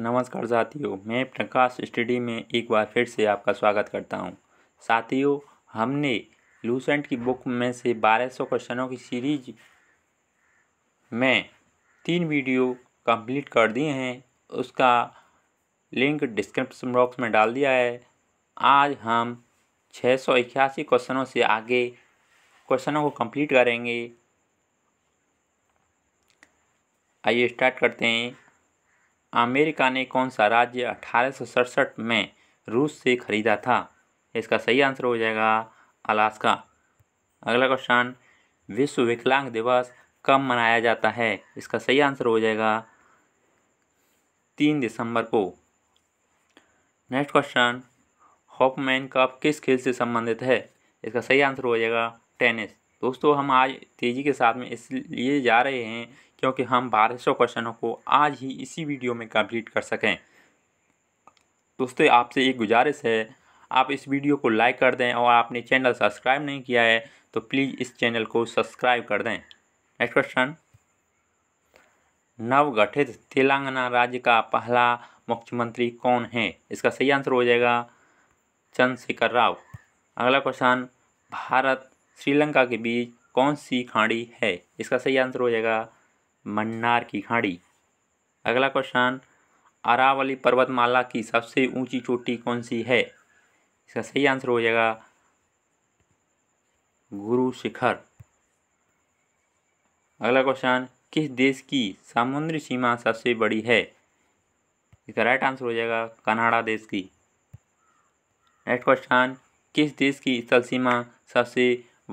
नमस्कार साथियों मैं प्रकाश स्टडी में एक बार फिर से आपका स्वागत करता हूं साथियों हमने लूसेंट की बुक में से 1200 क्वेश्चनों की सीरीज में तीन वीडियो कंप्लीट कर दिए हैं उसका लिंक डिस्क्रिप्शन बॉक्स में डाल दिया है आज हम छः सौ इक्यासी क्वेश्चनों से आगे क्वेश्चनों को कंप्लीट करेंगे आइए स्टार्ट करते हैं अमेरिका ने कौन सा राज्य अठारह में रूस से खरीदा था इसका सही आंसर हो जाएगा अलास्का अगला क्वेश्चन विश्व विकलांग दिवस कब मनाया जाता है इसका सही आंसर हो जाएगा तीन दिसंबर को नेक्स्ट क्वेश्चन हॉपमैन कप किस खेल से संबंधित है इसका सही आंसर हो जाएगा टेनिस दोस्तों हम आज तेज़ी के साथ में इसलिए जा रहे हैं क्योंकि हम बारह सौ क्वेश्चनों को आज ही इसी वीडियो में कंप्लीट कर सकें दोस्तों आपसे एक गुजारिश है आप इस वीडियो को लाइक कर दें और आपने चैनल सब्सक्राइब नहीं किया है तो प्लीज़ इस चैनल को सब्सक्राइब कर दें नेक्स्ट क्वेश्चन नवगठित तेलंगाना राज्य का पहला मुख्यमंत्री कौन है इसका सही आंसर हो जाएगा चंद्रशेखर राव अगला क्वेश्चन भारत श्रीलंका के बीच कौन सी खाड़ी है इसका सही आंसर हो जाएगा मन्नार की खाड़ी अगला क्वेश्चन अरावली पर्वतमाला की सबसे ऊंची चोटी कौन सी है इसका सही आंसर हो जाएगा गुरु शिखर अगला क्वेश्चन किस देश की समुद्री सीमा सबसे बड़ी है इसका राइट आंसर हो जाएगा कनाडा देश की नेक्स्ट क्वेश्चन किस देश की स्थल सीमा सबसे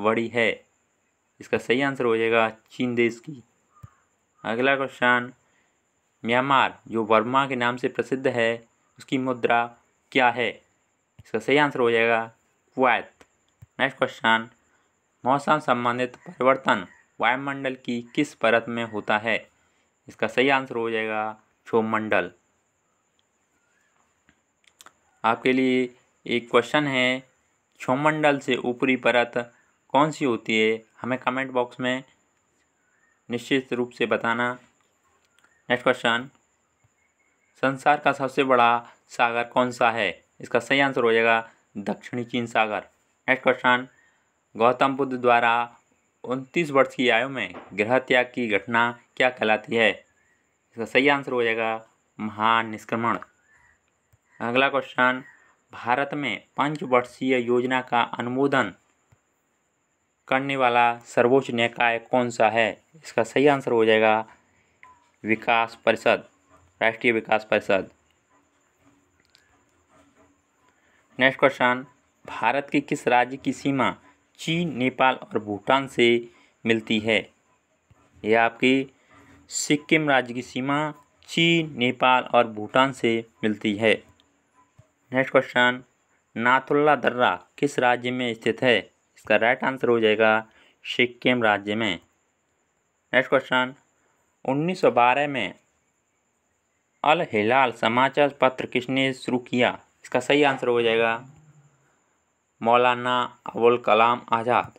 बड़ी है इसका सही आंसर हो जाएगा चीन देश की अगला क्वेश्चन म्यांमार जो वर्मा के नाम से प्रसिद्ध है उसकी मुद्रा क्या है इसका सही आंसर हो जाएगा क्वैत नेक्स्ट क्वेश्चन मौसम संबंधित परिवर्तन वायुमंडल की किस परत में होता है इसका सही आंसर हो जाएगा क्षोभमंडल आपके लिए एक क्वेश्चन है क्षोभमंडल से ऊपरी परत कौन सी होती है हमें कमेंट बॉक्स में निश्चित रूप से बताना नेक्स्ट क्वेश्चन संसार का सबसे बड़ा सागर कौन सा है इसका सही आंसर हो जाएगा दक्षिणी चीन सागर नेक्स्ट क्वेश्चन गौतम बुद्ध द्वारा उनतीस वर्ष की आयु में गृह त्याग की घटना क्या कहलाती है इसका सही आंसर हो जाएगा महान निष्क्रमण अगला क्वेश्चन भारत में पंच वर्षीय योजना का अनुमोदन करने वाला सर्वोच्च निकाय कौन सा है इसका सही आंसर हो जाएगा विकास परिषद राष्ट्रीय विकास परिषद नेक्स्ट क्वेश्चन भारत के किस राज्य की सीमा चीन नेपाल और भूटान से मिलती है यह आपकी सिक्किम राज्य की सीमा चीन नेपाल और भूटान से मिलती है नेक्स्ट क्वेश्चन नाथुल्ला दर्रा किस राज्य में स्थित है इसका राइट आंसर हो जाएगा सिक्किम राज्य में नेक्स्ट क्वेश्चन 1912 में अल हिलाल समाचार पत्र किसने शुरू किया इसका सही आंसर हो जाएगा मौलाना अबुल कलाम आज़ाद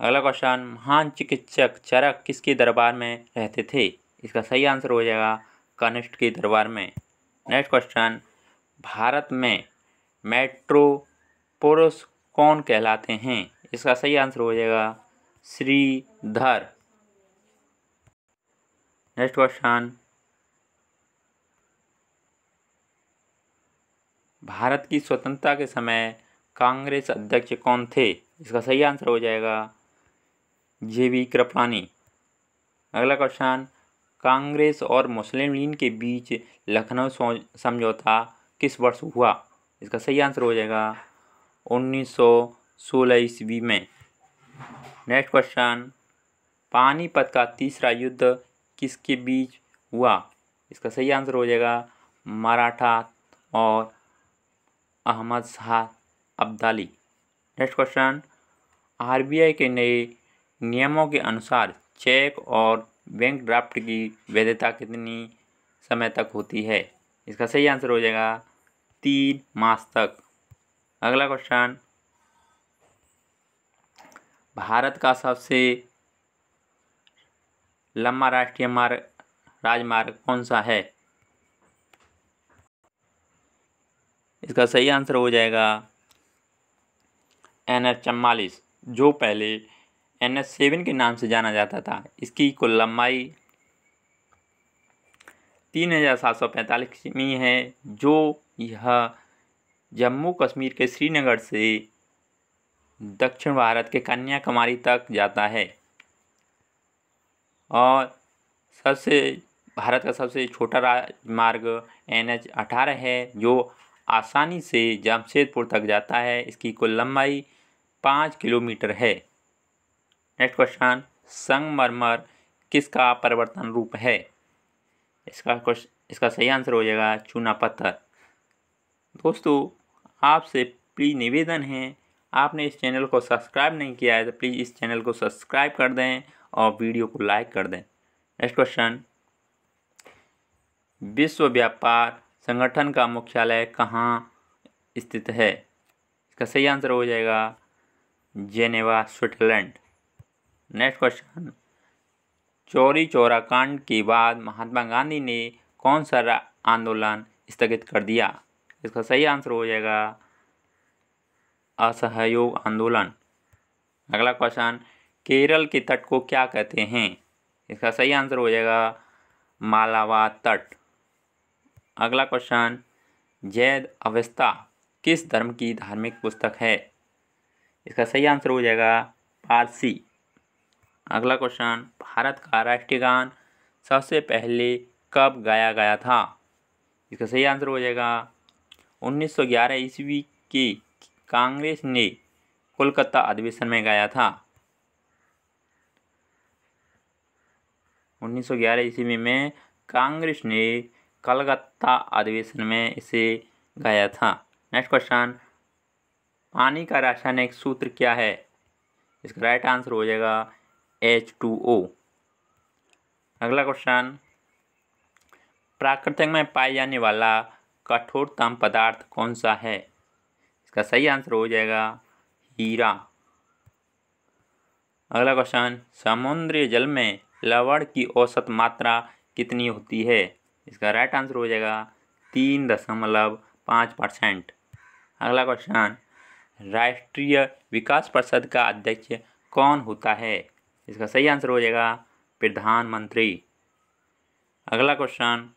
अगला क्वेश्चन महान चिकित्सक चरक किसके दरबार में रहते थे इसका सही आंसर हो जाएगा कनिष्ठ के दरबार में नेक्स्ट क्वेश्चन भारत में मेट्रो पोरस कौन कहलाते हैं इसका सही आंसर हो जाएगा श्रीधर नेक्स्ट क्वेश्चन भारत की स्वतंत्रता के समय कांग्रेस अध्यक्ष कौन थे इसका सही आंसर हो जाएगा जे वी कृपलानी अगला क्वेश्चन कांग्रेस और मुस्लिम लीग के बीच लखनऊ समझौता किस वर्ष हुआ इसका सही आंसर हो जाएगा उन्नीस सौ सोलह ईस्वी में नेक्स्ट क्वेश्चन पानीपत का तीसरा युद्ध किसके बीच हुआ इसका सही आंसर हो जाएगा मराठा और Ahmad Shah Abdali next question RBI के नए नियमों के अनुसार चेक और बैंक ड्राफ्ट की वैधता कितनी समय तक होती है इसका सही आंसर हो जाएगा तीन मास तक अगला क्वेश्चन भारत का सबसे लंबा राष्ट्रीय मार्ग राजमार्ग कौन सा है इसका सही आंसर हो जाएगा एन एच चम्बालीस जो पहले एन एच सेवन के नाम से जाना जाता था इसकी कुल लंबाई तीन हज़ार सात सौ पैंतालीस किमी है जो यह जम्मू कश्मीर के श्रीनगर से दक्षिण भारत के कन्याकुमारी तक जाता है और सबसे भारत का सबसे छोटा राजमार्ग एन एच अठारह है जो आसानी से जमशेदपुर तक जाता है इसकी कुल लंबाई पाँच किलोमीटर है नेक्स्ट क्वेश्चन संगमरमर किसका परिवर्तन रूप है इसका क्वेश्चन इसका सही आंसर हो जाएगा चूना पत्थर दोस्तों आपसे प्लीज़ निवेदन है आपने इस चैनल को सब्सक्राइब नहीं किया है तो प्लीज़ इस चैनल को सब्सक्राइब कर दें और वीडियो को लाइक कर दें नेक्स्ट क्वेश्चन विश्व व्यापार संगठन का मुख्यालय कहाँ स्थित है इसका सही आंसर हो जाएगा जेनेवा स्विट्जरलैंड नेक्स्ट क्वेश्चन चोरी चोरा कांड के बाद महात्मा गांधी ने कौन सा आंदोलन स्थगित कर दिया इसका सही आंसर हो जाएगा असहयोग आंदोलन अगला क्वेश्चन केरल के तट को क्या कहते हैं इसका सही आंसर हो जाएगा मालावा तट अगला क्वेश्चन जैद अवस्था किस धर्म की धार्मिक पुस्तक है इसका सही आंसर हो जाएगा पारसी अगला क्वेश्चन भारत का राष्ट्रीय गान सबसे पहले कब गाया गया था इसका सही आंसर हो जाएगा 1911 ईस्वी के कांग्रेस ने कोलकाता अधिवेशन में गाया था 1911 ईस्वी में कांग्रेस ने कलकत्ता अधिवेशन में इसे गाया था नेक्स्ट क्वेश्चन पानी का रासायनिक सूत्र क्या है इसका राइट आंसर हो जाएगा एच टू ओ अगला क्वेश्चन प्राकृतिक में पाए जाने वाला कठोरतम पदार्थ कौन सा है इसका सही आंसर हो जाएगा हीरा अगला क्वेश्चन समुद्री जल में लवण की औसत मात्रा कितनी होती है इसका राइट आंसर हो जाएगा तीन दशमलव पाँच परसेंट अगला क्वेश्चन राष्ट्रीय विकास परिषद का अध्यक्ष कौन होता है इसका सही आंसर हो जाएगा प्रधानमंत्री अगला क्वेश्चन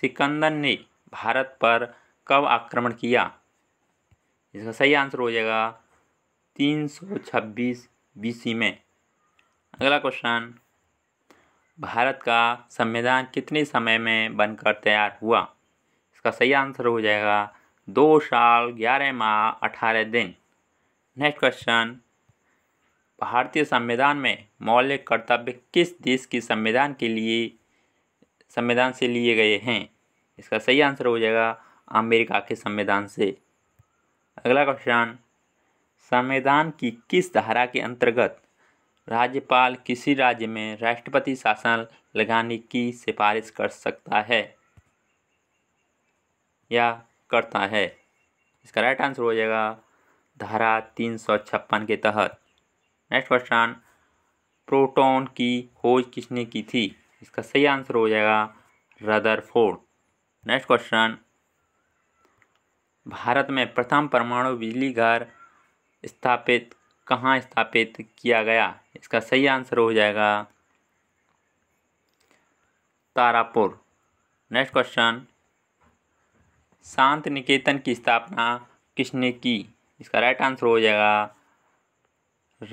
सिकंदर ने भारत पर कब आक्रमण किया इसका सही आंसर हो जाएगा तीन सौ छब्बीस बीसी में अगला क्वेश्चन भारत का संविधान कितने समय में बनकर तैयार हुआ इसका सही आंसर हो जाएगा दो साल ग्यारह माह अठारह दिन नेक्स्ट क्वेश्चन भारतीय संविधान में मौलिक कर्तव्य किस देश के संविधान के लिए संविधान से लिए गए हैं इसका सही आंसर हो जाएगा अमेरिका के संविधान से अगला क्वेश्चन संविधान की किस धारा के अंतर्गत राज्यपाल किसी राज्य में राष्ट्रपति शासन लगाने की सिफारिश कर सकता है या करता है इसका राइट आंसर हो जाएगा धारा तीन सौ छप्पन के तहत नेक्स्ट क्वेश्चन प्रोटॉन की खोज किसने की थी इसका सही आंसर हो जाएगा रदरफोर्ड नेक्स्ट क्वेश्चन भारत में प्रथम परमाणु बिजली घर स्थापित कहाँ स्थापित किया गया इसका सही आंसर हो जाएगा तारापुर नेक्स्ट क्वेश्चन शांत निकेतन की स्थापना किसने की इसका राइट आंसर हो जाएगा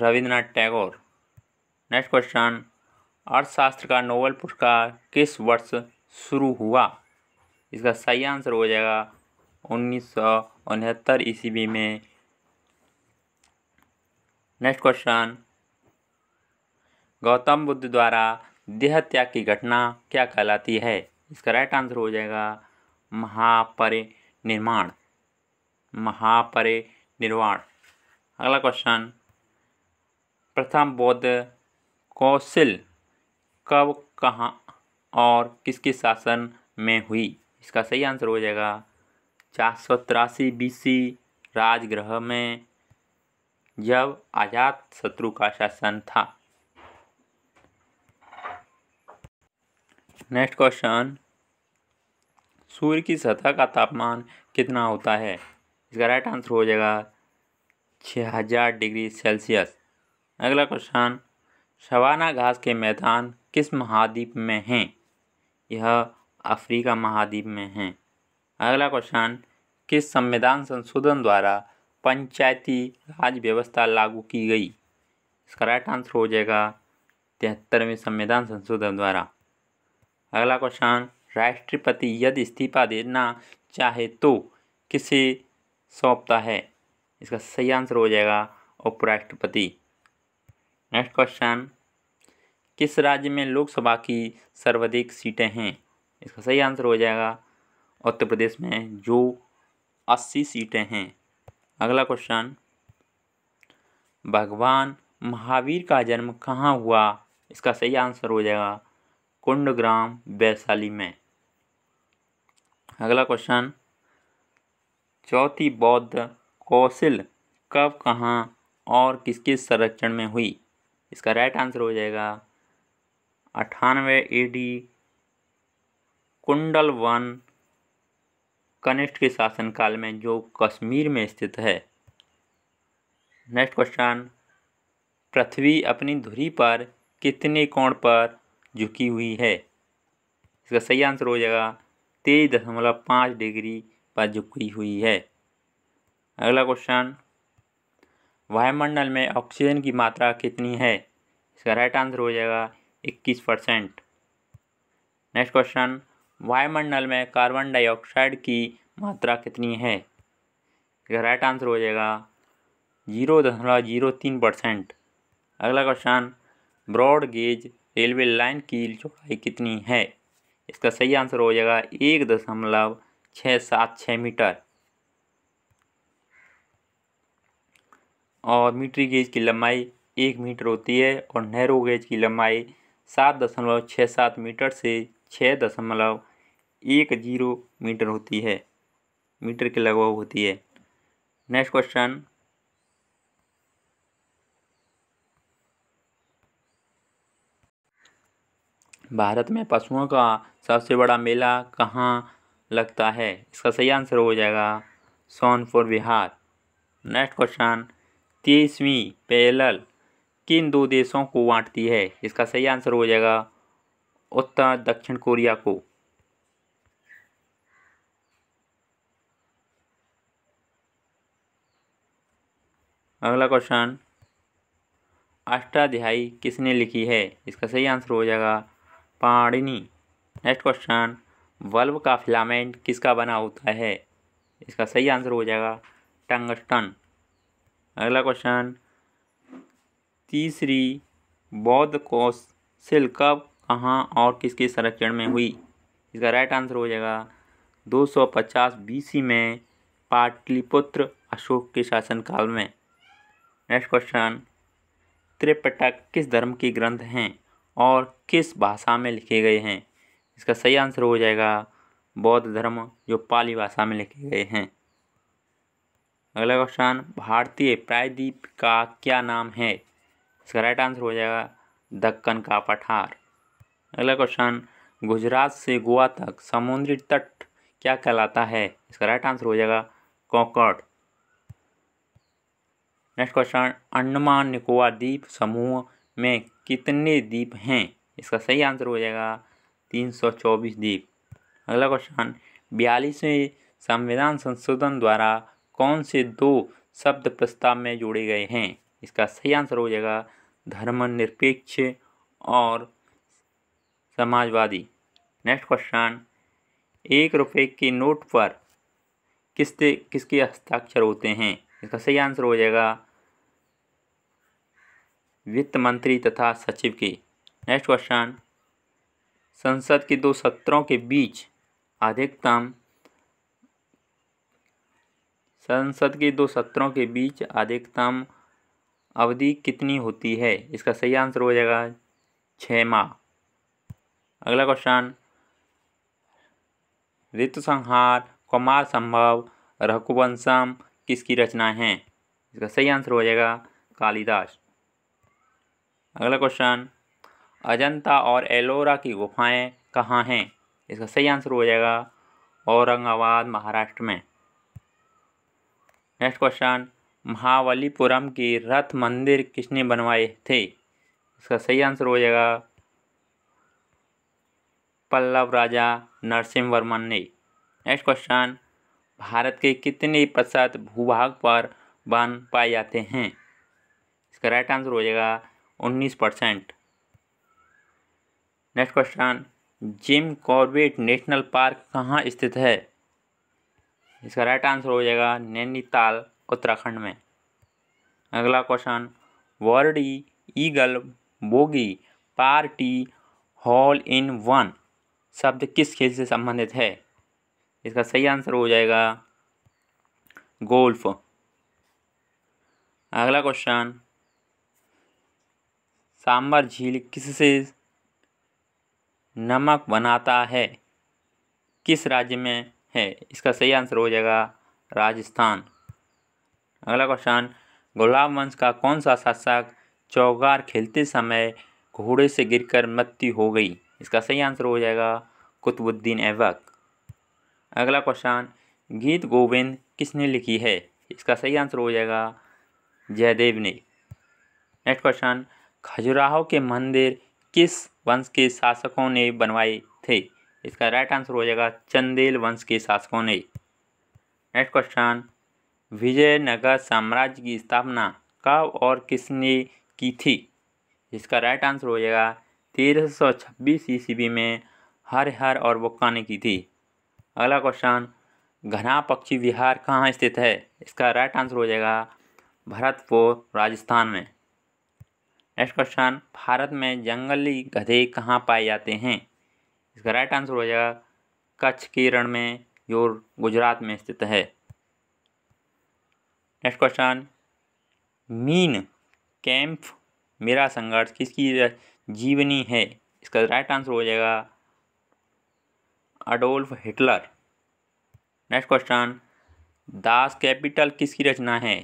रविंद्रनाथ टैगोर नेक्स्ट क्वेश्चन अर्थशास्त्र का नोबेल पुरस्कार किस वर्ष शुरू हुआ इसका सही आंसर हो जाएगा उन्नीस सौ उनहत्तर ईस्वी में नेक्स्ट क्वेश्चन गौतम बुद्ध द्वारा देह त्याग की घटना क्या कहलाती है इसका राइट आंसर हो जाएगा महापरिनिर्माण महापरिनिर्वाण अगला क्वेश्चन प्रथम बौद्ध कौशल कब कहाँ और किसके शासन में हुई इसका सही आंसर हो जाएगा चार सौ तिरासी बीसी राजगृह में जब आजाद शत्रु का शासन था नेक्स्ट क्वेश्चन सूर्य की सतह का तापमान कितना होता है इसका राइट आंसर हो जाएगा छः हजार डिग्री सेल्सियस अगला क्वेश्चन शवाना घास के मैदान किस महाद्वीप में हैं यह अफ्रीका महाद्वीप में हैं अगला क्वेश्चन किस संविधान संशोधन द्वारा पंचायती राज व्यवस्था लागू की गई इसका राइट आंसर हो जाएगा तिहत्तरवें संविधान संशोधन द्वारा अगला क्वेश्चन राष्ट्रपति यदि इस्तीफा देना चाहे तो किसे सौंपता है इसका सही आंसर हो जाएगा उपराष्ट्रपति नेक्स्ट क्वेश्चन किस राज्य में लोकसभा की सर्वाधिक सीटें हैं इसका सही आंसर हो जाएगा उत्तर प्रदेश में जो अस्सी सीटें हैं अगला क्वेश्चन भगवान महावीर का जन्म कहाँ हुआ इसका सही आंसर हो जाएगा कुंडग्राम वैशाली में अगला क्वेश्चन चौथी बौद्ध कौशल कब कहाँ और किसके संरक्षण में हुई इसका राइट आंसर हो जाएगा अठानवे ए डी कुंडल वन कनिष्ठ के शासनकाल में जो कश्मीर में स्थित है नेक्स्ट क्वेश्चन पृथ्वी अपनी धुरी पर कितने कोण पर झुकी हुई है इसका सही आंसर हो जाएगा तेईस दशमलव पाँच डिग्री पर झुकी हुई है अगला क्वेश्चन वायुमंडल में ऑक्सीजन की मात्रा कितनी है इसका राइट आंसर हो जाएगा इक्कीस परसेंट नेक्स्ट क्वेश्चन वायुमंडल में कार्बन डाइऑक्साइड की मात्रा कितनी है इसका राइट आंसर हो जाएगा जीरो दशमलव जीरो तीन परसेंट अगला question broad gauge railway line की चौड़ाई कितनी है इसका सही आंसर हो जाएगा एक दशमलव छः सात छः मीटर और मीटरी गेज की लंबाई एक मीटर होती है और नेहरू गेज की लंबाई सात दशमलव छः सात मीटर से छः दशमलव एक जीरो मीटर होती है मीटर के लगभग होती है नेक्स्ट क्वेश्चन भारत में पशुओं का सबसे बड़ा मेला कहाँ लगता है इसका सही आंसर हो जाएगा सोनपुर बिहार नेक्स्ट क्वेश्चन तेईसवीं पैरल किन दो देशों को बांटती है इसका सही आंसर हो जाएगा उत्तर दक्षिण कोरिया को अगला क्वेश्चन अष्टाध्यायी किसने लिखी है इसका सही आंसर हो जाएगा पाणिनी नेक्स्ट क्वेश्चन बल्ब का फिलामेंट किसका बना होता है इसका सही आंसर हो जाएगा टंगस्टन अगला क्वेश्चन तीसरी बौद्ध सिल कब कहाँ और किसके संरक्षण में हुई इसका राइट आंसर हो जाएगा 250 बीसी में पाटलिपुत्र अशोक के शासनकाल में नेक्स्ट क्वेश्चन त्रिपिटक किस धर्म के ग्रंथ हैं और किस भाषा में लिखे गए हैं इसका सही आंसर हो जाएगा बौद्ध धर्म जो पाली भाषा में लिखे गए हैं अगला क्वेश्चन भारतीय प्रायद्वीप का क्या नाम है इसका राइट आंसर हो जाएगा दक्कन का पठार अगला क्वेश्चन गुजरात से गोवा तक समुद्री तट क्या कहलाता है इसका राइट आंसर हो जाएगा कोकड़ नेक्स्ट क्वेश्चन अंडमान निकोबार द्वीप समूह में कितने द्वीप हैं इसका सही आंसर हो जाएगा तीन सौ चौबीस द्वीप अगला क्वेश्चन बयालीसवें संविधान संशोधन द्वारा कौन से दो शब्द प्रस्ताव में जोड़े गए हैं इसका सही आंसर हो जाएगा धर्मनिरपेक्ष और समाजवादी नेक्स्ट क्वेश्चन एक रुपये के नोट पर किसते किसके हस्ताक्षर होते हैं इसका सही आंसर हो जाएगा वित्त मंत्री तथा सचिव की नेक्स्ट क्वेश्चन संसद के दो सत्रों के बीच अधिकतम संसद के दो सत्रों के बीच अधिकतम अवधि कितनी होती है इसका सही आंसर हो जाएगा छ माह अगला क्वेश्चन ऋतु संहार कुमार संभव रघुवंशम किसकी रचना है इसका सही आंसर हो जाएगा कालिदास अगला क्वेश्चन अजंता और एलोरा की गुफाएं कहाँ हैं इसका सही आंसर हो जाएगा औरंगाबाद महाराष्ट्र में नेक्स्ट क्वेश्चन महावलीपुरम की रथ मंदिर किसने बनवाए थे इसका सही आंसर हो जाएगा पल्लव राजा नरसिंह वर्मन ने नेक्स्ट क्वेश्चन भारत के कितने प्रतिशत भूभाग पर वन पाए जाते हैं इसका राइट आंसर हो जाएगा उन्नीस percent next question Jim Corbett national park कहाँ स्थित है इसका राइट आंसर हो जाएगा नैनीताल उत्तराखंड में अगला question birdie eagle bogey par tee hole in one शब्द किस खेल से संबंधित है इसका सही आंसर हो जाएगा गोल्फ अगला क्वेश्चन सांबर झील किससे नमक बनाता है किस राज्य में है इसका सही आंसर हो जाएगा राजस्थान अगला क्वेश्चन गुलाब वंश का कौन सा शासक चौगार खेलते समय घोड़े से गिरकर मृत्यु हो गई इसका सही आंसर हो जाएगा कुतुबुद्दीन ऐबक अगला क्वेश्चन गीत गोविंद किसने लिखी है इसका सही आंसर हो जाएगा जयदेव ने नेक्स्ट क्वेश्चन खजुराहो के मंदिर किस वंश के शासकों ने बनवाए थे इसका राइट आंसर हो जाएगा चंदेल वंश के शासकों ने नेक्स्ट क्वेश्चन विजयनगर साम्राज्य की स्थापना कब और किसने की थी इसका राइट आंसर हो जाएगा तेरह सौ छब्बीस ईस्वी में हरिहर और बुक्का ने की थी अगला क्वेश्चन घना पक्षी विहार कहाँ स्थित है इसका राइट आंसर हो जाएगा भरतपुर राजस्थान में नेक्स्ट क्वेश्चन भारत में जंगली गधे कहाँ पाए जाते हैं इसका राइट आंसर हो जाएगा कच्छ के रण में जो गुजरात में स्थित है नेक्स्ट क्वेश्चन मीन कैंप मेरा संघर्ष किसकी जीवनी है इसका राइट आंसर हो जाएगा Adolf Hitler next question Das Kapital किसकी रचना है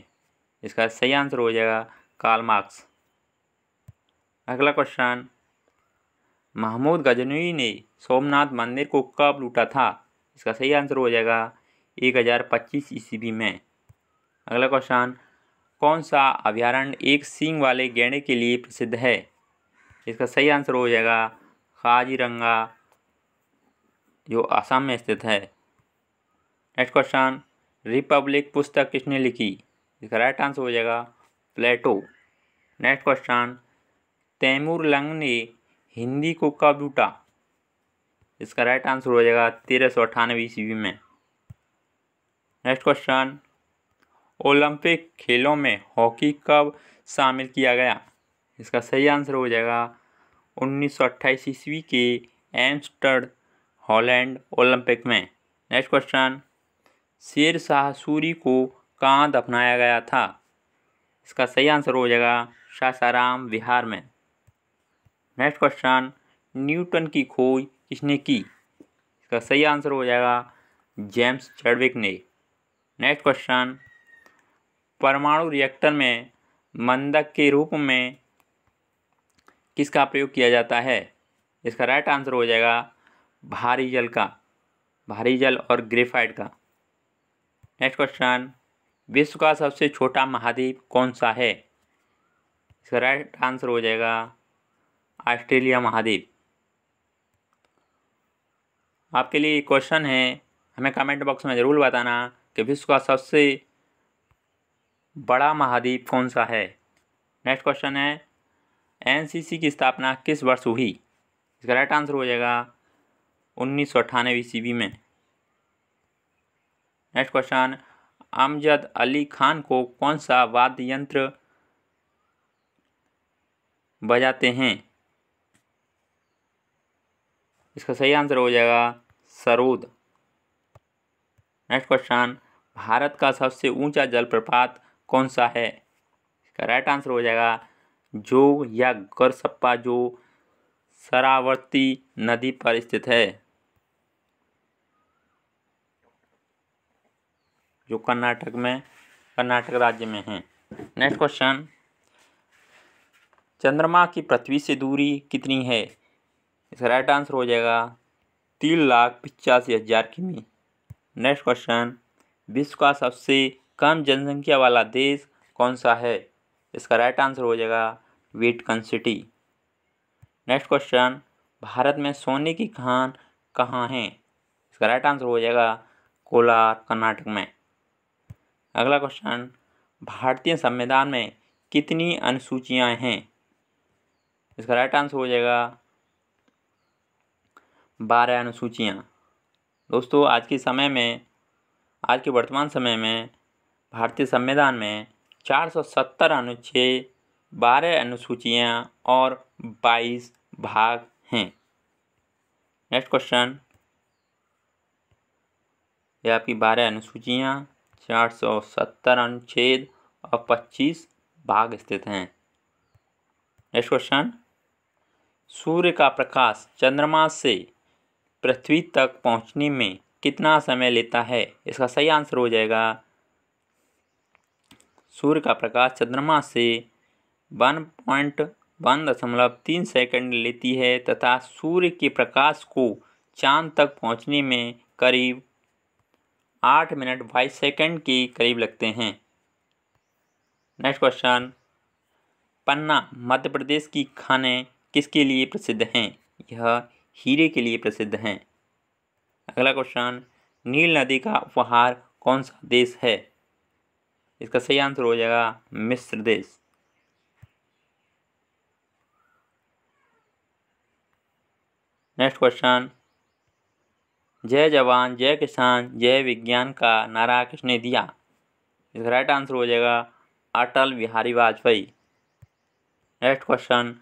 इसका सही आंसर हो जाएगा कार्ल मार्क्स अगला क्वेश्चन महमूद गजनवी ने सोमनाथ मंदिर को कब लूटा था इसका सही आंसर हो जाएगा एक हज़ार पच्चीस ईस्वी में अगला क्वेश्चन कौन सा अभ्यारण्य एक सिंह वाले गैंडे के लिए प्रसिद्ध है इसका सही आंसर हो जाएगा काजीरंगा जो आसाम में स्थित है नेक्स्ट क्वेश्चन रिपब्लिक पुस्तक किसने लिखी इसका राइट आंसर हो जाएगा Plato next question Timur Lang ने हिंदी को कब लूटा इसका राइट आंसर हो जाएगा तेरह सौ अठानवे ईस्वी में नेक्स्ट क्वेश्चन ओलंपिक खेलों में हॉकी कब शामिल किया गया इसका सही आंसर हो जाएगा उन्नीस सौ अट्ठाईस ईस्वी के एम्स्टर्ड हॉलैंड ओलंपिक में नेक्स्ट क्वेश्चन शेर शाह सूरी को कहाँ दफनाया गया था इसका सही आंसर हो जाएगा सासाराम बिहार में नेक्स्ट क्वेश्चन न्यूटन की खोज किसने की इसका सही आंसर हो जाएगा जेम्स चैडविक ने नेक्स्ट क्वेश्चन परमाणु रिएक्टर में मंदक के रूप में किसका प्रयोग किया जाता है इसका राइट आंसर हो जाएगा भारी जल का भारी जल और ग्रेफाइट का नेक्स्ट क्वेश्चन विश्व का सबसे छोटा महाद्वीप कौन सा है इसका राइट आंसर हो जाएगा ऑस्ट्रेलिया महाद्वीप आपके लिए क्वेश्चन है हमें कमेंट बॉक्स में ज़रूर बताना कि विश्व का सबसे बड़ा महाद्वीप कौन सा है नेक्स्ट क्वेश्चन है एनसीसी की स्थापना किस वर्ष हुई इसका राइट आंसर हो जाएगा उन्नीस सौ अट्ठानवे ईस्वी में नेक्स्ट क्वेश्चन अमजद अली खान को कौन सा वाद्य यंत्र बजाते हैं इसका सही आंसर हो जाएगा सरूद नेक्स्ट क्वेश्चन भारत का सबसे ऊंचा जलप्रपात कौन सा है इसका राइट आंसर हो जाएगा जो या गरसप्पा जो सरावर्ती नदी पर स्थित है जो कर्नाटक में कर्नाटक राज्य में है नेक्स्ट क्वेश्चन चंद्रमा की पृथ्वी से दूरी कितनी है इसका राइट आंसर हो जाएगा तीन लाख पिचासी हजार किमी नेक्स्ट क्वेश्चन विश्व का सबसे कम जनसंख्या वाला देश कौन सा है इसका राइट आंसर हो जाएगा Vatican city next question Bharat में सोने की खान कहाँ है इसका राइट आंसर हो जाएगा कोलार कर्नाटक में अगला क्वेश्चन भारतीय संविधान में कितनी अनुसूचियाँ हैं इसका राइट आंसर हो जाएगा बारह अनुसूचियाँ दोस्तों आज के समय में आज के वर्तमान समय में भारतीय संविधान में 470 अनुच्छेद बारह अनुसूचियाँ और 22 भाग हैं नेक्स्ट क्वेश्चन ये आपकी बारह अनुसूचियाँ 470 अनुच्छेद और 25 भाग स्थित हैं नेक्स्ट क्वेश्चन सूर्य का प्रकाश चंद्रमा से पृथ्वी तक पहुंचने में कितना समय लेता है इसका सही आंसर हो जाएगा सूर्य का प्रकाश चंद्रमा से वन पॉइंट वन दशमलव तीन सेकेंड लेती है तथा सूर्य के प्रकाश को चांद तक पहुंचने में करीब आठ मिनट बाईस सेकेंड के करीब लगते हैं नेक्स्ट क्वेश्चन पन्ना मध्य प्रदेश की खाने किसके लिए प्रसिद्ध हैं यह हीरे के लिए प्रसिद्ध हैं अगला क्वेश्चन नील नदी का उपहार कौन सा देश है इसका सही आंसर हो जाएगा मिस्र देश नेक्स्ट क्वेश्चन जय जवान जय किसान जय विज्ञान का नारा किसने दिया इसका राइट आंसर हो जाएगा Atal Bihari Vajpayee next question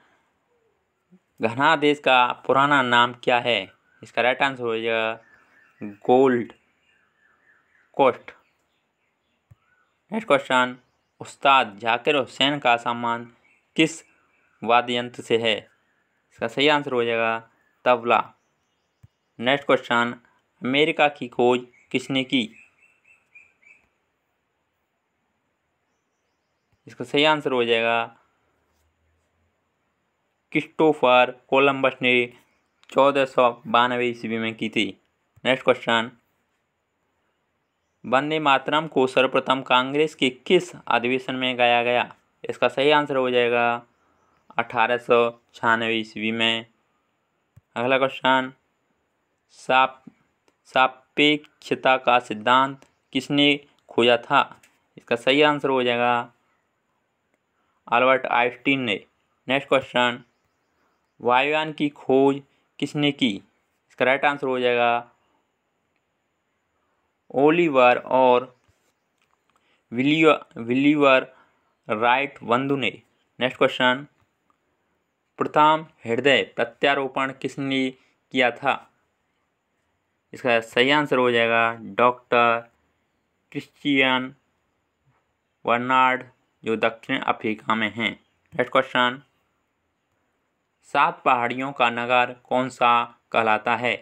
Ghana देश का पुराना नाम क्या है इसका राइट आंसर हो जाएगा गोल्ड कोस्ट नेक्स्ट क्वेश्चन उस्ताद जाकिर हुसैन का सम्मान किस वाद्य यंत्र से है इसका सही आंसर हो जाएगा तबला नेक्स्ट क्वेश्चन अमेरिका की खोज किसने की इसका सही आंसर हो जाएगा क्रिस्टोफर कोलंबस ने चौदह सौ बानवे ईस्वी में की थी नेक्स्ट क्वेश्चन वंदे मातरम को सर्वप्रथम कांग्रेस के किस अधिवेशन में गाया गया इसका सही आंसर हो जाएगा अठारह सौ छियानवे ईस्वी में अगला क्वेश्चन साप सापेक्षता का सिद्धांत किसने खोजा था इसका सही आंसर हो जाएगा अल्बर्ट आइंस्टीन ने नेक्स्ट क्वेश्चन वायुयान की खोज किसने की इसका राइट आंसर हो जाएगा ओलिवर और विलीवर राइट बंधु ने नेक्स्ट क्वेश्चन प्रथम हृदय प्रत्यारोपण किसने किया था इसका सही आंसर हो जाएगा डॉक्टर क्रिश्चियन वर्नार्ड जो दक्षिण अफ्रीका में हैं नेक्स्ट क्वेश्चन सात पहाड़ियों का नगर कौन सा कहलाता है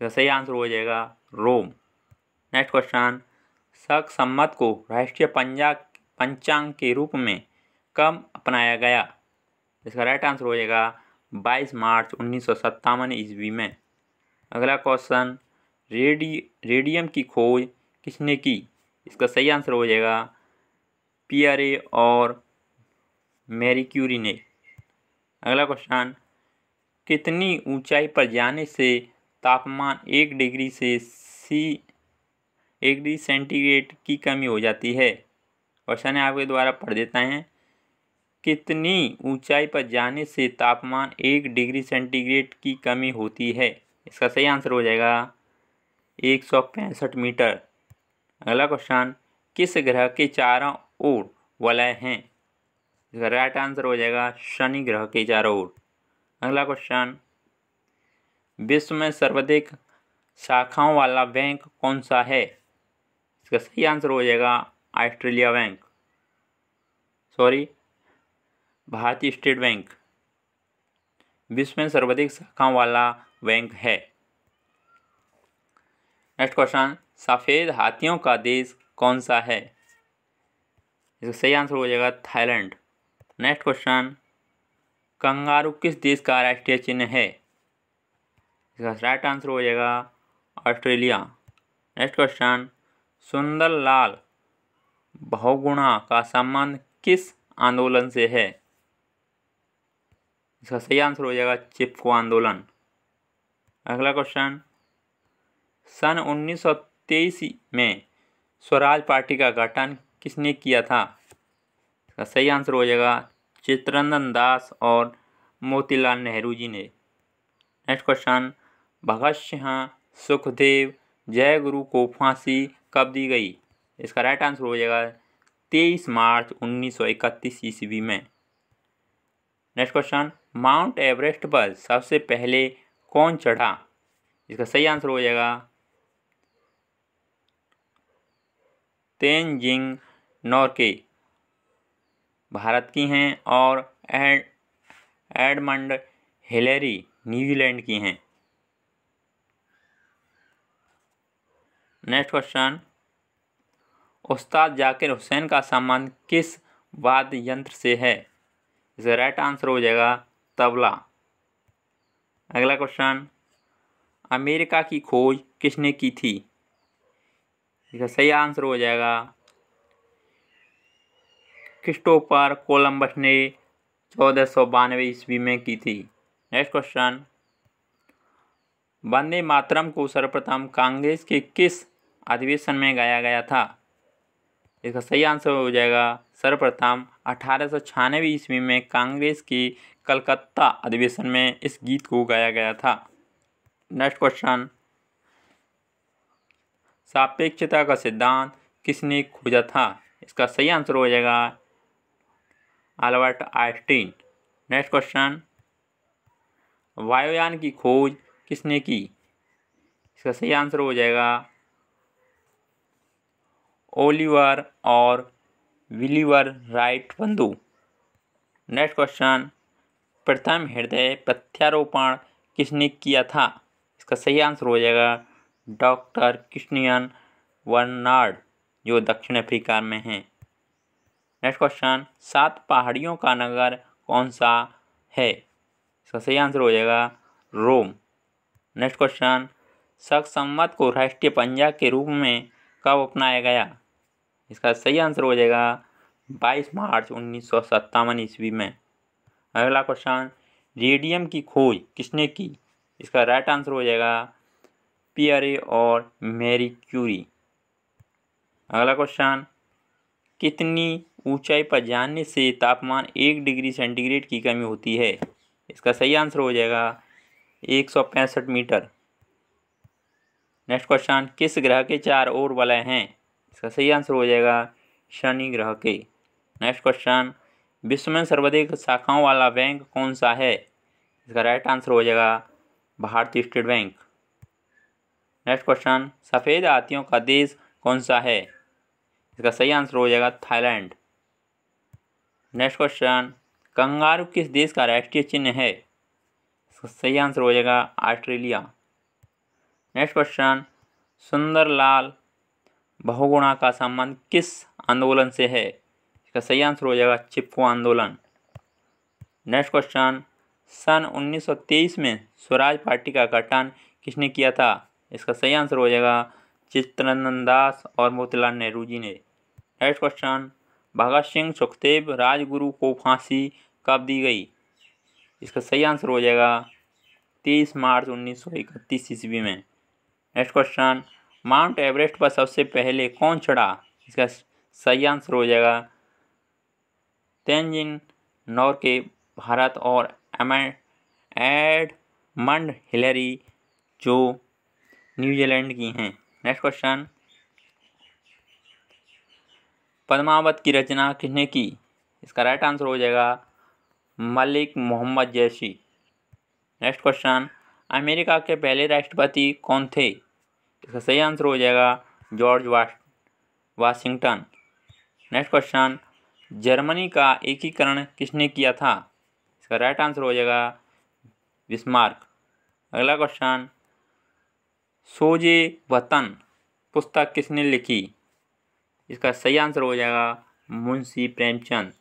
तो सही आंसर हो जाएगा रोम नेक्स्ट क्वेश्चन सक सम्मत को राष्ट्रीय पंजा पंचांग के रूप में कब अपनाया गया इसका राइट आंसर हो जाएगा 22 मार्च उन्नीस सौ ईस्वी में अगला क्वेश्चन रेडी रेडियम की खोज किसने की इसका सही आंसर हो जाएगा पियरे और मैरी क्यूरी ने अगला क्वेश्चन कितनी ऊंचाई पर जाने से तापमान एक डिग्री से सी एक डिग्री सेंटीग्रेड की कमी हो जाती है क्वेश्चन है आपके द्वारा पढ़ देता है कितनी ऊंचाई पर जाने से तापमान एक डिग्री सेंटीग्रेड की कमी होती है इसका सही आंसर हो जाएगा एक सौ पैंसठ मीटर अगला क्वेश्चन किस ग्रह के चारों ओर वलय हैं इसका राइट आंसर हो जाएगा शनि ग्रह के चारों ओर अगला क्वेश्चन विश्व में सर्वाधिक शाखाओं वाला बैंक कौन सा है इसका सही आंसर हो जाएगा ऑस्ट्रेलिया बैंक सॉरी भारतीय स्टेट बैंक विश्व में सर्वाधिक शाखाओं वाला बैंक है नेक्स्ट क्वेश्चन सफ़ेद हाथियों का देश कौन सा है इसका सही आंसर हो जाएगा थाईलैंड नेक्स्ट क्वेश्चन कंगारू किस देश का राष्ट्रीय चिन्ह है इसका राइट आंसर हो जाएगा Australia next question Sunderlal Bahuguna का संबंध किस आंदोलन से है इसका सही आंसर हो जाएगा चिपको आंदोलन अगला क्वेश्चन सन 1923 में स्वराज पार्टी का गठन किसने किया था इसका सही आंसर हो जाएगा चित्रंदन दास और मोतीलाल नेहरू जी ने नेक्स्ट क्वेश्चन भगत सिंह सुखदेव जय गुरु को फांसी कब दी गई इसका राइट आंसर हो जाएगा तेईस मार्च उन्नीस इकतीस ईस्वी में नेक्स्ट क्वेश्चन माउंट एवरेस्ट पर सबसे पहले कौन चढ़ा इसका सही आंसर हो जाएगा तेंजिंग नॉर्के भारत की हैं और एड एडमंड हिलेरी न्यूजीलैंड की हैं नेक्स्ट क्वेश्चन उस्ताद जाकिर हुसैन का संबंध किस वाद्य यंत्र से है इसका राइट आंसर हो जाएगा तबला अगला क्वेश्चन अमेरिका की खोज किसने की थी इसका सही आंसर हो जाएगा क्रिस्टोफर कोलंबस ने चौदह सौ बानवे ईस्वी में की थी नेक्स्ट क्वेश्चन वंदे मातरम को सर्वप्रथम कांग्रेस के किस अधिवेशन में गाया गया था इसका सही आंसर हो जाएगा सर्वप्रथम अठारह ईस्वी में कांग्रेस के कलकत्ता अधिवेशन में इस गीत को गाया गया था नेक्स्ट क्वेश्चन सापेक्षता का सिद्धांत किसने खोजा था इसका सही आंसर हो जाएगा अल्बर्ट आइस्टीन नेक्स्ट क्वेश्चन वायुयान की खोज किसने की इसका सही आंसर हो जाएगा ओलिवर और विलीवर राइट बंधु नेक्स्ट क्वेश्चन प्रथम हृदय प्रत्यारोपण किसने किया था इसका सही आंसर हो जाएगा डॉक्टर कृष्णियन वर्नार्ड जो दक्षिण अफ्रीका में हैं नेक्स्ट क्वेश्चन सात पहाड़ियों का नगर कौन सा है इसका सही आंसर हो जाएगा रोम नेक्स्ट क्वेश्चन सख संवत को राष्ट्रीय पंजा के रूप में कब अपनाया गया इसका सही आंसर हो जाएगा 22 मार्च उन्नीस ईस्वी में अगला क्वेश्चन रेडियम की खोज किसने की इसका राइट आंसर हो जाएगा पियरे और मेरी क्यूरी अगला क्वेश्चन कितनी ऊंचाई पर जाने से तापमान एक डिग्री सेंटीग्रेड की कमी होती है इसका सही आंसर हो जाएगा एक सौ पैंसठ मीटर नेक्स्ट क्वेश्चन किस ग्रह के चार और वलय हैं इसका सही आंसर हो जाएगा शनि ग्रह के नेक्स्ट क्वेश्चन विश्व में सर्वाधिक शाखाओं वाला बैंक कौन सा है इसका राइट आंसर हो जाएगा भारतीय स्टेट बैंक नेक्स्ट क्वेश्चन सफ़ेद हाथियों का देश कौन सा है इसका सही आंसर हो जाएगा थाईलैंड नेक्स्ट क्वेश्चन कंगारू किस देश का राष्ट्रीय चिन्ह है सही आंसर हो जाएगा Australia next question Sunderlal Bahuguna का संबंध किस आंदोलन से है इसका सही आंसर हो जाएगा चिपको आंदोलन नेक्स्ट क्वेश्चन सन 1923 में स्वराज पार्टी का गठन किसने किया था इसका सही आंसर हो जाएगा चित्रनंदन दास और मोतीलाल नेहरू जी ने नेक्स्ट क्वेश्चन भगत सिंह सुखदेव राजगुरु को फांसी कब दी गई इसका सही आंसर हो जाएगा तीस मार्च उन्नीस सौ इकतीस ईस्वी में नेक्स्ट क्वेश्चन माउंट एवरेस्ट पर सबसे पहले कौन चढ़ा इसका सही आंसर हो जाएगा तेंजिन नौर के भारत और मंड हिलरी जो न्यूजीलैंड की हैं नेक्स्ट क्वेश्चन पद्मावत की रचना किसने की इसका राइट आंसर हो जाएगा मलिक मोहम्मद जैसी नेक्स्ट क्वेश्चन अमेरिका के पहले राष्ट्रपति कौन थे इसका सही आंसर हो जाएगा George Washington next question Germany का एकीकरण किसने किया था इसका राइट आंसर हो जाएगा विस्मार्क अगला क्वेश्चन सोजे वतन पुस्तक किसने लिखी इसका सही आंसर हो जाएगा मुंशी प्रेमचंद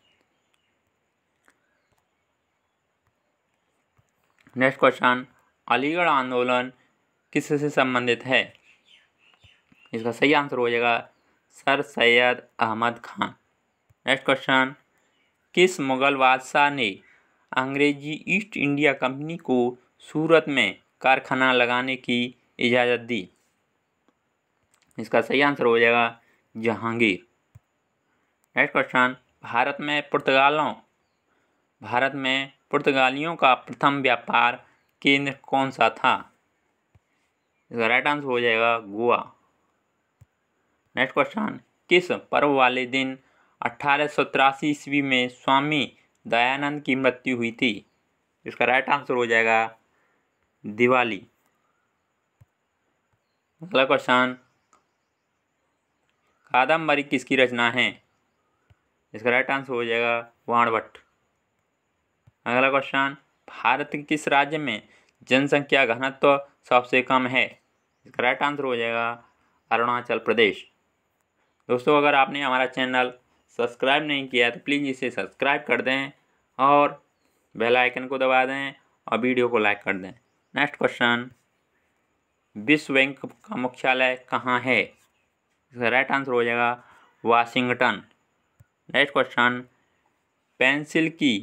नेक्स्ट क्वेश्चन अलीगढ़ आंदोलन किससे संबंधित है इसका सही आंसर हो जाएगा sir Syed Ahmed Khan next question किस मुग़ल बादशाह ने अंग्रेजी ईस्ट इंडिया कंपनी को सूरत में कारखाना लगाने की इजाज़त दी इसका सही आंसर हो जाएगा जहांगीर नेक्स्ट क्वेश्चन भारत में पुर्तगालों भारत में पुर्तगालियों का प्रथम व्यापार केंद्र कौन सा था इसका राइट आंसर हो जाएगा गोवा नेक्स्ट क्वेश्चन किस पर्व वाले दिन अट्ठारह ईस्वी में स्वामी दयानंद की मृत्यु हुई थी इसका राइट आंसर हो जाएगा दिवाली अगला क्वेश्चन कादम्बरी किसकी रचना है इसका राइट आंसर हो जाएगा वाणभट्ट अगला क्वेश्चन भारत के किस राज्य में जनसंख्या घनत्व तो सबसे कम है इसका राइट आंसर हो जाएगा अरुणाचल प्रदेश दोस्तों अगर आपने हमारा चैनल सब्सक्राइब नहीं किया तो प्लीज़ इसे सब्सक्राइब कर दें और बेल आइकन को दबा दें और वीडियो को लाइक कर दें नेक्स्ट क्वेश्चन विश्व बैंक का मुख्यालय कहाँ है इसका राइट आंसर हो जाएगा वाशिंगटन नेक्स्ट क्वेश्चन पेंसिल की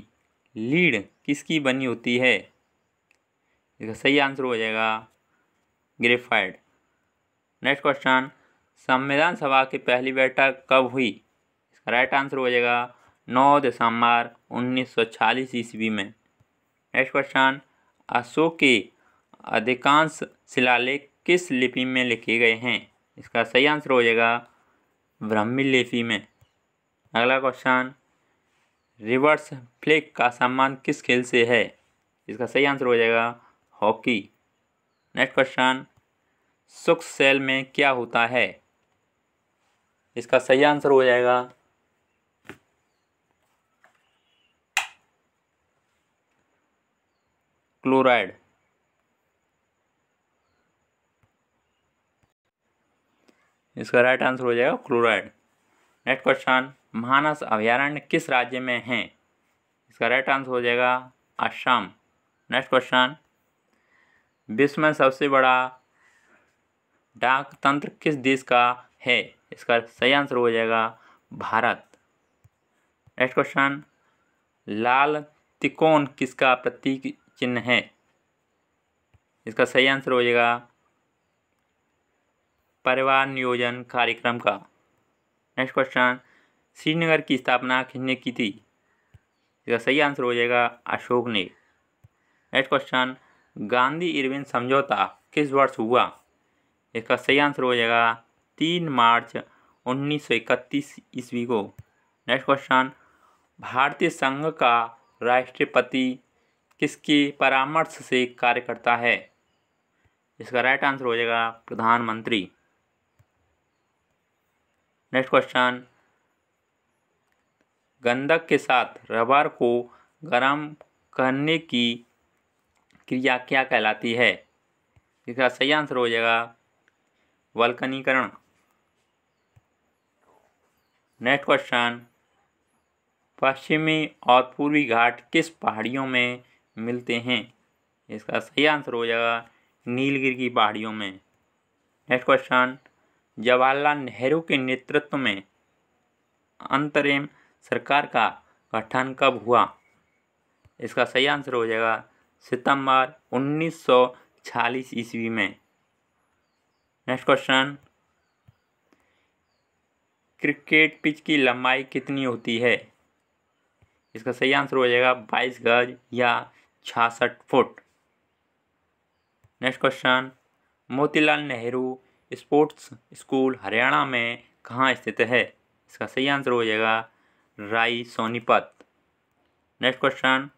लीड किसकी बनी होती है इसका सही आंसर हो जाएगा ग्रेफाइड नेक्स्ट क्वेश्चन संविधान सभा की पहली बैठक कब हुई इसका राइट आंसर हो जाएगा नौ दिसंबर 1940 ईस्वी में नेक्स्ट क्वेश्चन अशोक के अधिकांश शिलालेख किस लिपि में लिखे गए हैं इसका सही आंसर हो जाएगा ब्राह्मी लेफी में अगला क्वेश्चन रिवर्स फ्लिक का सम्मान किस खेल से है इसका सही आंसर हो जाएगा हॉकी नेक्स्ट क्वेश्चन सुख सेल में क्या होता है इसका सही आंसर हो जाएगा क्लोराइड इसका राइट आंसर हो जाएगा क्लोराइड नेक्स्ट क्वेश्चन महानस अभ्यारण्य किस राज्य में है इसका राइट आंसर हो जाएगा असम नेक्स्ट क्वेश्चन विश्व में सबसे बड़ा डाक तंत्र किस देश का है इसका सही आंसर हो जाएगा भारत नेक्स्ट क्वेश्चन लाल तिकोन किसका प्रतीक चिन्ह है इसका सही आंसर हो जाएगा परिवार नियोजन कार्यक्रम का नेक्स्ट क्वेश्चन श्रीनगर की स्थापना किसने की थी इसका सही आंसर हो जाएगा अशोक ने नेक्स्ट क्वेश्चन गांधी इरविन समझौता किस वर्ष हुआ इसका सही आंसर हो जाएगा तीन मार्च इकतीस ईस्वी को नेक्स्ट क्वेश्चन भारतीय संघ का राष्ट्रपति किसके परामर्श से कार्य करता है इसका राइट आंसर हो जाएगा प्रधानमंत्री नेक्स्ट क्वेश्चन गंधक के साथ रबर को गर्म करने की क्रिया क्या कहलाती है इसका सही आंसर हो जाएगा वल्कनीकरण नेक्स्ट क्वेश्चन पश्चिमी और पूर्वी घाट किस पहाड़ियों में मिलते हैं इसका सही आंसर हो जाएगा नीलगिरी की पहाड़ियों में नेक्स्ट क्वेश्चन जवाहरलाल नेहरू के नेतृत्व में अंतरिम सरकार का गठन कब हुआ इसका सही आंसर हो जाएगा सितंबर 1946 ईस्वी में नेक्स्ट क्वेश्चन क्रिकेट पिच की लंबाई कितनी होती है इसका सही आंसर हो जाएगा 22 गज या 66 foot next question Motilal Nehru sports school Haryana में कहाँ स्थित है इसका सही आंसर हो जाएगा राई सोनीपत नेक्स्ट क्वेश्चन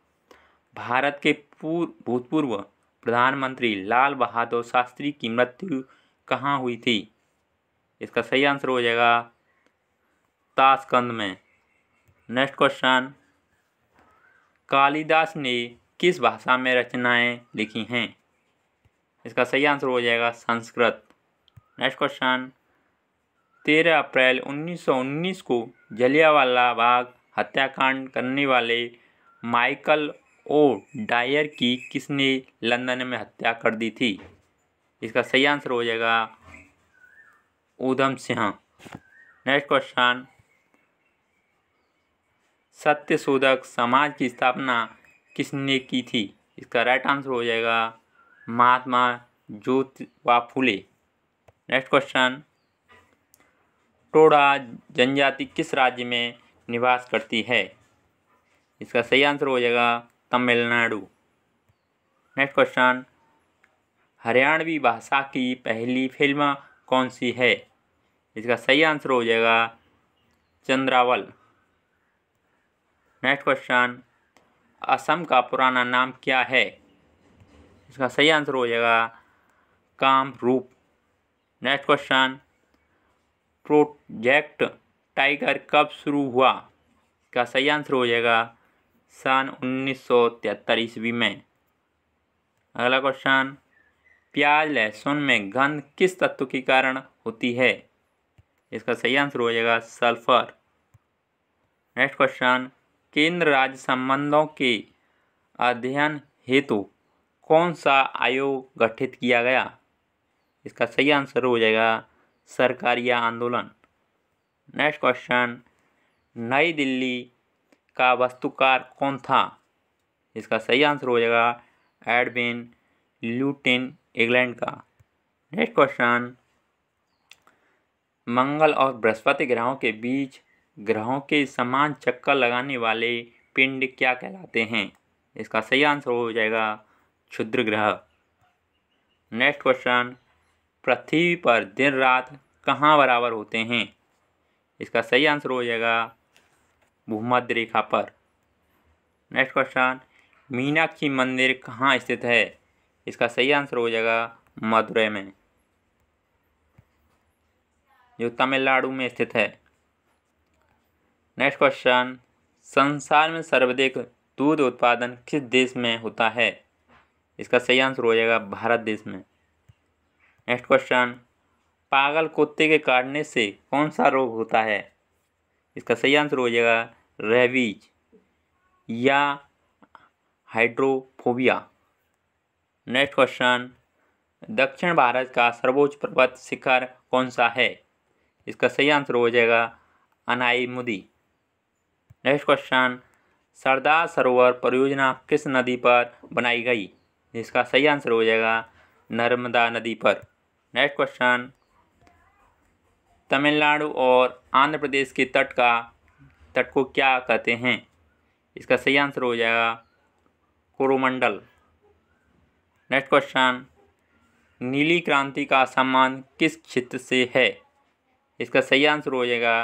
भारत के पूर्व भूतपूर्व प्रधानमंत्री लाल बहादुर शास्त्री की मृत्यु कहाँ हुई थी इसका सही आंसर हो जाएगा ताशकंद में नेक्स्ट क्वेश्चन कालिदास ने किस भाषा में रचनाएं लिखी हैं इसका सही आंसर हो जाएगा संस्कृत नेक्स्ट क्वेश्चन तेरह अप्रैल 1919 को जलियावाला बाग हत्याकांड करने वाले माइकल ओ डायर की किसने लंदन में हत्या कर दी थी इसका सही आंसर हो जाएगा ऊधम सिंह नेक्स्ट क्वेश्चन सत्यशोधक समाज की स्थापना किसने की थी इसका राइट आंसर हो जाएगा महात्मा ज्योतिबा फूले नेक्स्ट क्वेश्चन टोडा जनजाति किस राज्य में निवास करती है इसका सही आंसर हो जाएगा तमिलनाडु नेक्स्ट क्वेश्चन हरियाणवी भाषा की पहली फिल्म कौन सी है इसका सही आंसर हो जाएगा चंद्रावल नेक्स्ट क्वेश्चन असम का पुराना नाम क्या है इसका सही आंसर हो जाएगा काम रूप नेक्स्ट क्वेश्चन प्रोजेक्ट टाइगर कब शुरू हुआ का सही आंसर हो जाएगा सन उन्नीस सौ तिहत्तर ईस्वी में अगला क्वेश्चन प्याज लहसुन में गंध किस तत्व के कारण होती है इसका सही आंसर हो जाएगा सल्फर नेक्स्ट क्वेश्चन केंद्र राज्य संबंधों के अध्ययन हेतु कौन सा आयोग गठित किया गया इसका सही आंसर हो जाएगा सरकारी आंदोलन नेक्स्ट क्वेश्चन नई दिल्ली का वस्तुकार कौन था इसका सही आंसर हो जाएगा एडविन ल्यूटिन इंग्लैंड का नेक्स्ट क्वेश्चन मंगल और बृहस्पति ग्रहों के बीच ग्रहों के समान चक्कर लगाने वाले पिंड क्या कहलाते हैं इसका सही आंसर हो जाएगा क्षुद्र ग्रह नेक्स्ट क्वेश्चन पृथ्वी पर दिन रात कहाँ बराबर होते हैं इसका सही आंसर हो जाएगा भूमध्य रेखा पर नेक्स्ट क्वेश्चन मीनाक्षी मंदिर कहाँ स्थित है इसका सही आंसर हो जाएगा मदुरै में जो तमिलनाडु में स्थित है नेक्स्ट क्वेश्चन संसार में सर्वाधिक दूध उत्पादन किस देश में होता है इसका सही आंसर हो जाएगा भारत देश में नेक्स्ट क्वेश्चन पागल कुत्ते के काटने से कौन सा रोग होता है इसका सही आंसर हो जाएगा रेबीज या हाइड्रोफोबिया नेक्स्ट क्वेश्चन दक्षिण भारत का सर्वोच्च पर्वत शिखर कौन सा है इसका सही आंसर हो जाएगा अनाईमुदी नेक्स्ट क्वेश्चन सरदार सरोवर परियोजना किस नदी पर बनाई गई इसका सही आंसर हो जाएगा नर्मदा नदी पर नेक्स्ट क्वेश्चन तमिलनाडु और आंध्र प्रदेश के तट का तट को क्या कहते हैं इसका सही आंसर हो जाएगा कोरोमंडल नेक्स्ट क्वेश्चन नीली क्रांति का सम्मान किस क्षेत्र से है इसका सही आंसर हो जाएगा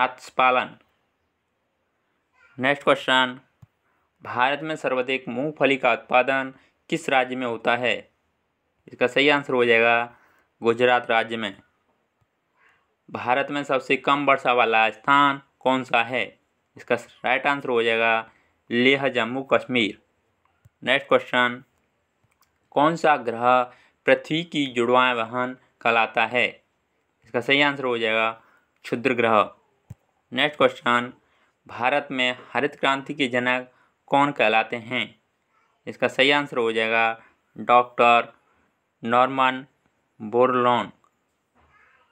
मत्स्य पालन नेक्स्ट क्वेश्चन भारत में सर्वाधिक मूंगफली का उत्पादन किस राज्य में होता है इसका सही आंसर हो जाएगा गुजरात राज्य में भारत में सबसे कम वर्षा वाला स्थान कौन सा है इसका राइट आंसर हो जाएगा लेह जम्मू कश्मीर नेक्स्ट क्वेश्चन कौन सा ग्रह पृथ्वी की जुड़वाएँ वहन कहलाता है इसका सही आंसर हो जाएगा क्षुद्र ग्रह नेक्स्ट क्वेश्चन भारत में हरित क्रांति के जनक कौन कहलाते हैं इसका सही आंसर हो जाएगा doctor Norman Borlaug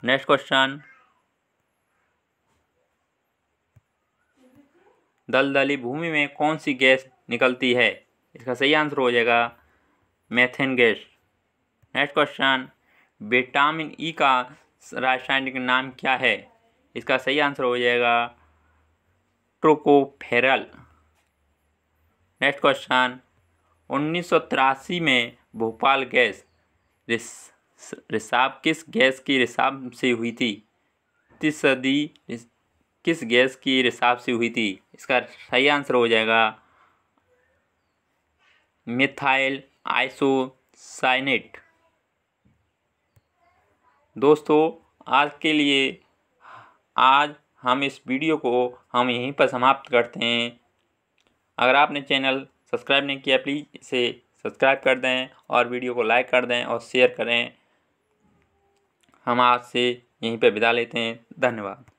next question दलदली भूमि में कौन सी गैस निकलती है इसका सही आंसर हो जाएगा methane gas next question vitamin E का रासायनिक नाम क्या है इसका सही आंसर हो जाएगा ट्रोकोफेरल नेक्स्ट क्वेश्चन उन्नीस में भोपाल गैस रिसाव किस गैस की रिसाब से हुई थी तीस सदी किस गैस की रिसाब से हुई थी इसका सही आंसर हो जाएगा मिथाइल आइसोसाइनेट दोस्तों आज के लिए आज हम इस वीडियो को हम यहीं पर समाप्त करते हैं अगर आपने चैनल सब्सक्राइब नहीं किया प्लीज़ इसे सब्सक्राइब कर दें और वीडियो को लाइक कर दें और शेयर करें हम आपसे यहीं पर विदा लेते हैं धन्यवाद